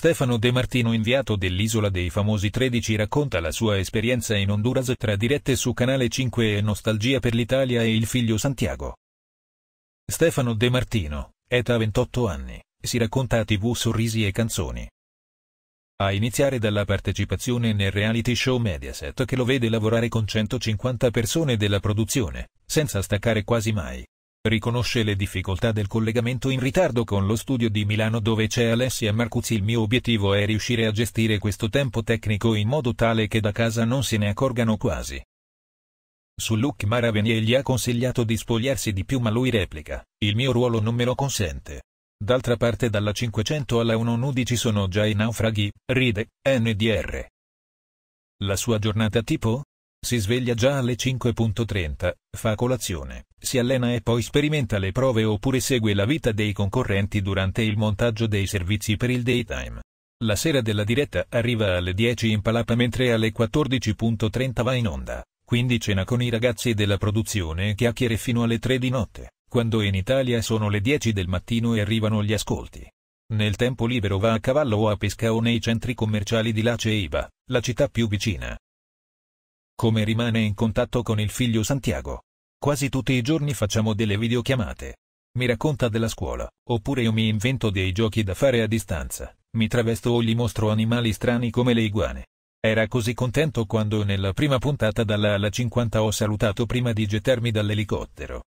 Stefano De Martino inviato dell'Isola dei Famosi 13 racconta la sua esperienza in Honduras tra dirette su Canale 5 e Nostalgia per l'Italia e il figlio Santiago. Stefano De Martino, età 28 anni, si racconta a tv Sorrisi e Canzoni. A iniziare dalla partecipazione nel reality show Mediaset che lo vede lavorare con 150 persone della produzione, senza staccare quasi mai. Riconosce le difficoltà del collegamento in ritardo con lo studio di Milano dove c'è Alessia Marcuzzi il mio obiettivo è riuscire a gestire questo tempo tecnico in modo tale che da casa non se ne accorgano quasi. Su Luke Mara Venier gli ha consigliato di spogliarsi di più ma lui replica, il mio ruolo non me lo consente. D'altra parte dalla 500 alla 1 nudi ci sono già i naufraghi, ride, NDR. La sua giornata tipo? Si sveglia già alle 5.30, fa colazione, si allena e poi sperimenta le prove oppure segue la vita dei concorrenti durante il montaggio dei servizi per il daytime. La sera della diretta arriva alle 10 in palapa mentre alle 14.30 va in onda, quindi cena con i ragazzi della produzione e chiacchiere fino alle 3 di notte, quando in Italia sono le 10 del mattino e arrivano gli ascolti. Nel tempo libero va a cavallo o a pesca o nei centri commerciali di Lace Iva, la città più vicina, come rimane in contatto con il figlio Santiago. Quasi tutti i giorni facciamo delle videochiamate. Mi racconta della scuola, oppure io mi invento dei giochi da fare a distanza, mi travesto o gli mostro animali strani come le iguane. Era così contento quando nella prima puntata dalla alla 50 ho salutato prima di gettarmi dall'elicottero.